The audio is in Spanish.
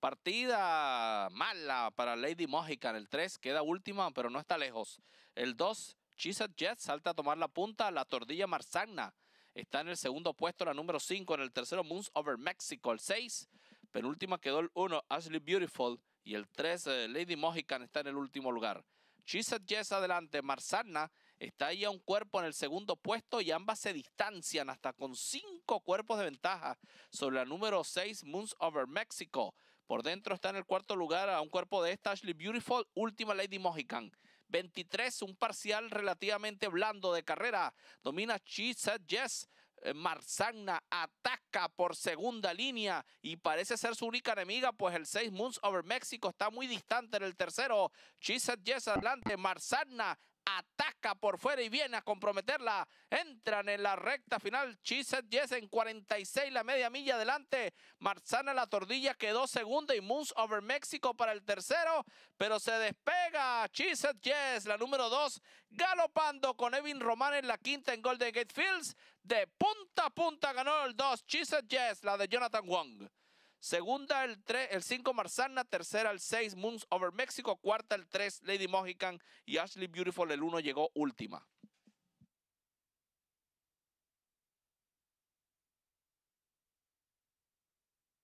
Partida mala para Lady en El 3 queda última, pero no está lejos. El 2, Chisat Jet salta a tomar la punta. La Tordilla Marzagna está en el segundo puesto, la número 5. En el tercero, Moons Over Mexico. El 6, penúltima quedó el 1, Ashley Beautiful. Y el 3, eh, Lady Mohican está en el último lugar. Chisat Jess adelante, Marzana está ahí a un cuerpo en el segundo puesto y ambas se distancian hasta con 5 cuerpos de ventaja sobre la número 6 Moons Over Mexico. Por dentro está en el cuarto lugar a un cuerpo de esta Ashley Beautiful, última Lady Mojican. 23, un parcial relativamente blando de carrera. Domina Said Jess. Eh, Marzagna ataca por segunda línea y parece ser su única enemiga, pues el 6 Moons over México está muy distante en el tercero. Said Yes adelante, Marzagna ataca por fuera y viene a comprometerla. Entran en la recta final. Chiset Yes en 46, la media milla adelante. Marzana la tordilla quedó segunda y Moons over México para el tercero, pero se despega. Chiset Yes, la número dos, galopando con Evin Román en la quinta en Golden Gate Fields. De punta a punta ganó el dos, Chiset Yes, la de Jonathan Wong. Segunda, el, 3, el 5, Marsana, Tercera, el 6, Moons Over Mexico. Cuarta, el 3, Lady Mojican. Y Ashley Beautiful, el 1, llegó última.